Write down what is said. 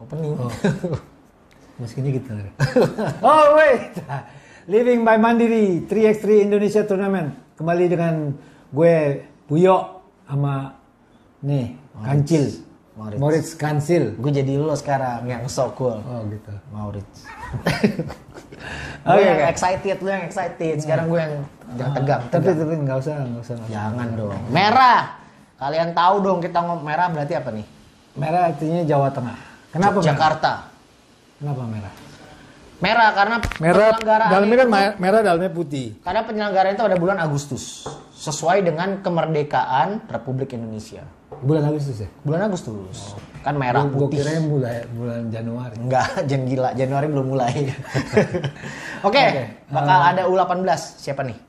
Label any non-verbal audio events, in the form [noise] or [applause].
opening. Oh. [laughs] Masukinnya gitu. [laughs] oh wait. Living by Mandiri 3x3 Indonesia Tournament. Kembali dengan gue Buyo sama nih Moritz. Kancil. maurits Moritz Kancil. Gue jadi lo sekarang yang so cool. Oh gitu. maurits. [laughs] Oke, okay, yang excited, lu yang excited. Iya. Sekarang gue yang jangan ah, tegang. Tapi tapi nggak usah, nggak usah. Jangan dong. Merah. Kalian tahu dong kita ngomong merah berarti apa nih? Merah artinya Jawa Tengah. Kenapa Jakarta? Merah? Kenapa merah? Merah karena merah, penyelenggaraan dalamnya kan itu, merah dalamnya putih. Karena penyelenggaraan itu ada bulan Agustus sesuai dengan kemerdekaan Republik Indonesia. Bulan Agustus ya? Bulan Agustus. Oh. Kan merah Bul putih. Gue kira mulai bulan Januari. Enggak, [laughs] jangan gila. Januari belum mulai. [laughs] Oke, okay, okay. bakal uh, ada U18. Siapa nih?